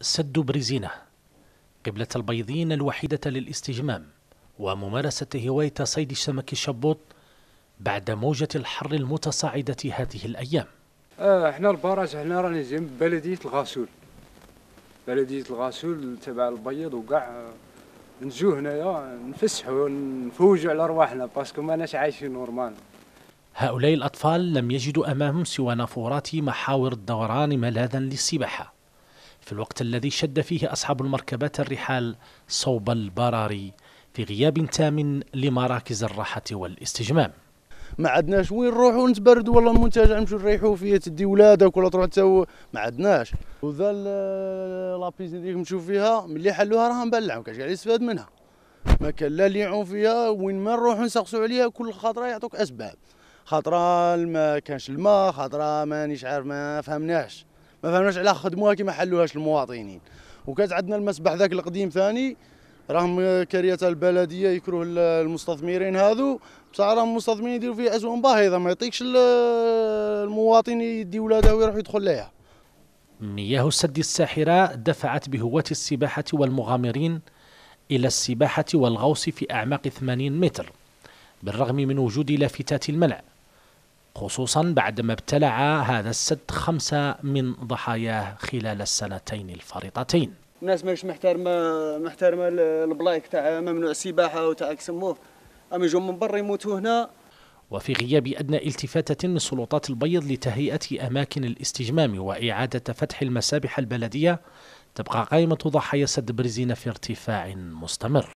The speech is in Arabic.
سد بريزينة قبلة البيضين الوحيدة للاستجمام وممارسة هواية صيد سمك الشبوط بعد موجة الحر المتصاعدة هذه الأيام آه احنا البارز احنا راني زين بلدية الغاسول بلدية الغاسول تبع البيض وقع آه، نجو هنايا نفسحوا نفوجوا على رواحنا باسكو ماناش عايشين نورمال هؤلاء الأطفال لم يجدوا أمامهم سوى نافورات محاور الدوران ملاذا للسباحة في الوقت الذي شد فيه أصحاب المركبات الرحال صوب البراري في غياب تام لمراكز الراحة والاستجمام ما عدناش وين نروحوا نتبردوا والله المنتجع نمشوا نريحوا فيه تدي ولادك ولا تروح حتى ما عدناش وذا لابيزين اللي نمشيو فيها ملي حلوها راه مبلعه ما قاعد يستفاد منها ما كان لا اللي يعون فيها وين ما نروحوا نسقسوا عليها كل خطره يعطوك اسباب خطره ما كانش الماء خطره مانيش عارف ما فهمناش ما فهمناش علاه خدموها كيما حلوهاش المواطنين وكانت عندنا المسبح ذاك القديم ثاني راهم كاريه البلديه يكروه المستثمرين هذو بصح راهم المستثمرين يديروا فيه اسوء باهظه ما يعطيكش المواطن يدي ولاده ويروح يدخل ليها مياه السد الساحره دفعت بهواة السباحه والمغامرين الى السباحه والغوص في اعماق 80 متر بالرغم من وجود لافتات المنع خصوصا بعدما ابتلع هذا السد خمسة من ضحاياه خلال السنتين الفارطتين الناس مش محترمه محترمه البلايك تاع ممنوع السباحه وتاع كسموه اما يجوا من برا يموتوا هنا وفي غياب أدنى التفاتة من سلطات البيض لتهيئة أماكن الاستجمام وإعادة فتح المسابح البلدية تبقى قائمة ضحايا سد برزين في ارتفاع مستمر